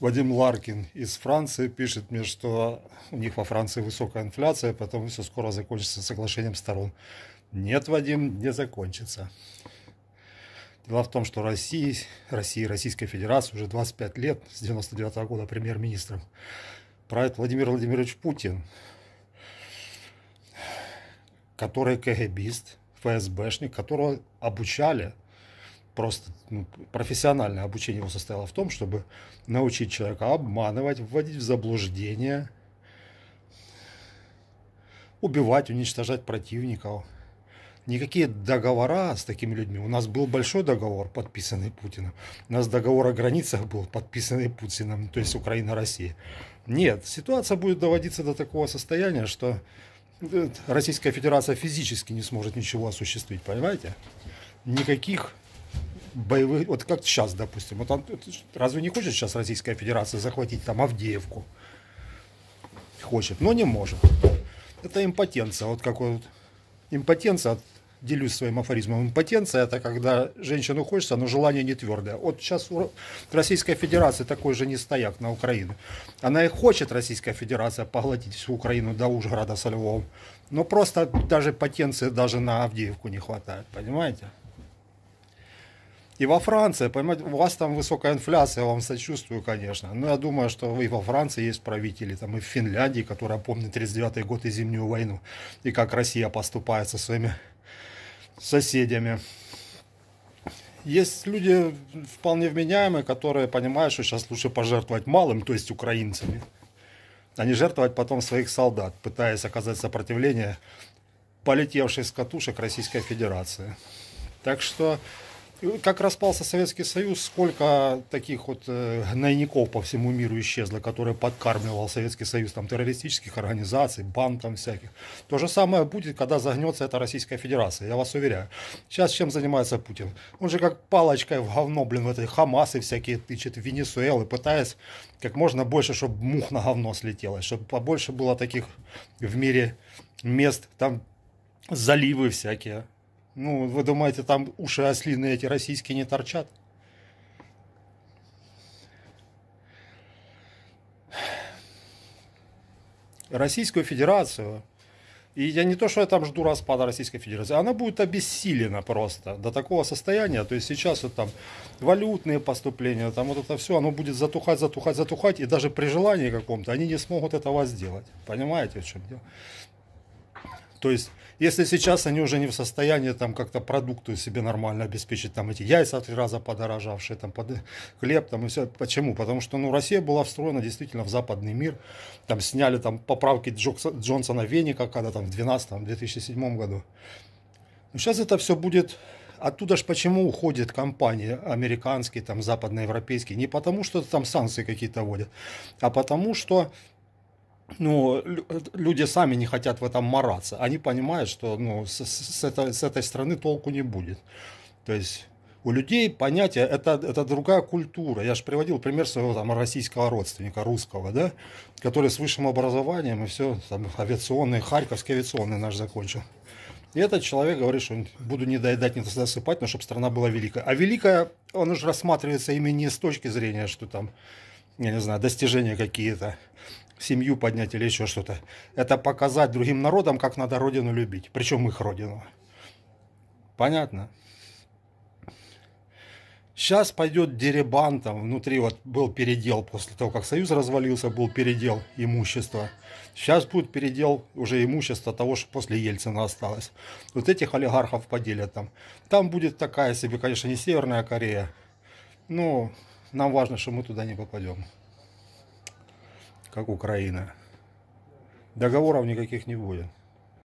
Вадим Ларкин из Франции пишет мне, что у них во Франции высокая инфляция, потом все скоро закончится соглашением сторон. Нет, Вадим, не закончится. Дело в том, что Россия, Россия Российская Федерация уже 25 лет, с 99 -го года премьер-министром, правит Владимир Владимирович Путин, который КГБист, ФСБшник, которого обучали – просто ну, профессиональное обучение его состояло в том, чтобы научить человека обманывать, вводить в заблуждение, убивать, уничтожать противников. Никакие договора с такими людьми. У нас был большой договор, подписанный Путиным. У нас договор о границах был, подписанный Путиным, то есть Украина-Россия. Нет, ситуация будет доводиться до такого состояния, что э, Российская Федерация физически не сможет ничего осуществить, понимаете? Никаких боевых, вот как сейчас, допустим, вот он, разве не хочет сейчас Российская Федерация захватить там Авдеевку? Хочет, но не может. Это импотенция, вот как вот импотенция, делюсь своим афоризмом, импотенция это когда женщину хочется, но желание не твердое. Вот сейчас у Российской Федерации такой же не стояк на Украину. Она и хочет Российская Федерация поглотить всю Украину до Ужгорода со Львовом, но просто даже потенции даже на Авдеевку не хватает, понимаете? И во Франции, понимаете, у вас там высокая инфляция, я вам сочувствую, конечно. Но я думаю, что и во Франции есть правители, там и в Финляндии, которая помнит 39-й год и Зимнюю войну, и как Россия поступает со своими соседями. Есть люди вполне вменяемые, которые понимают, что сейчас лучше пожертвовать малым, то есть украинцами, а не жертвовать потом своих солдат, пытаясь оказать сопротивление полетевшей с катушек Российской Федерации. Так что как распался Советский Союз, сколько таких вот э, гнойников по всему миру исчезло, которые подкармливал Советский Союз, там, террористических организаций, банд там всяких. То же самое будет, когда загнется эта Российская Федерация, я вас уверяю. Сейчас чем занимается Путин? Он же как палочкой в говно, блин, в этой Хамасы всякие тычет, Венесуэлы, пытаясь как можно больше, чтобы мух на говно слетело, чтобы побольше было таких в мире мест, там заливы всякие, ну, вы думаете, там уши ослиные эти российские не торчат? Российскую Федерацию, и я не то, что я там жду распада Российской Федерации, она будет обессилена просто до такого состояния. То есть сейчас вот там валютные поступления, там вот это все, оно будет затухать, затухать, затухать, и даже при желании каком-то они не смогут этого сделать. Понимаете, в чем дело? То есть если сейчас они уже не в состоянии там как-то продукты себе нормально обеспечить, там эти яйца три раза подорожавшие, там под хлеб, там и все. Почему? Потому что, ну, Россия была встроена действительно в западный мир, там сняли там поправки Джонсона Веника, когда там в 2012-2007 году. Но ну, сейчас это все будет Оттуда же почему уходят компании американские, там, западноевропейские? Не потому, что там санкции какие-то вводят, а потому, что ну, э, люди сами не хотят в этом мораться. Они понимают, что ну, с, с, это, с этой страны толку не будет. То есть у людей понятие это, это другая культура. Я же приводил пример своего там, российского родственника, русского, да, который с высшим образованием и все, там, авиационный, харьковский авиационный наш закончил. И этот человек говорит, что буду не доедать, не засыпать, но чтобы страна была великая. А великая, он уже рассматривается именно не с точки зрения, что там, я не знаю, достижения какие-то, семью поднять или еще что-то. Это показать другим народам, как надо Родину любить. Причем их Родину. Понятно? Сейчас пойдет деребан, там внутри вот был передел после того, как Союз развалился, был передел имущества. Сейчас будет передел уже имущества того, что после Ельцина осталось. Вот этих олигархов поделят там. Там будет такая себе, конечно, не Северная Корея, но нам важно, что мы туда не попадем как Украина. Договоров никаких не будет.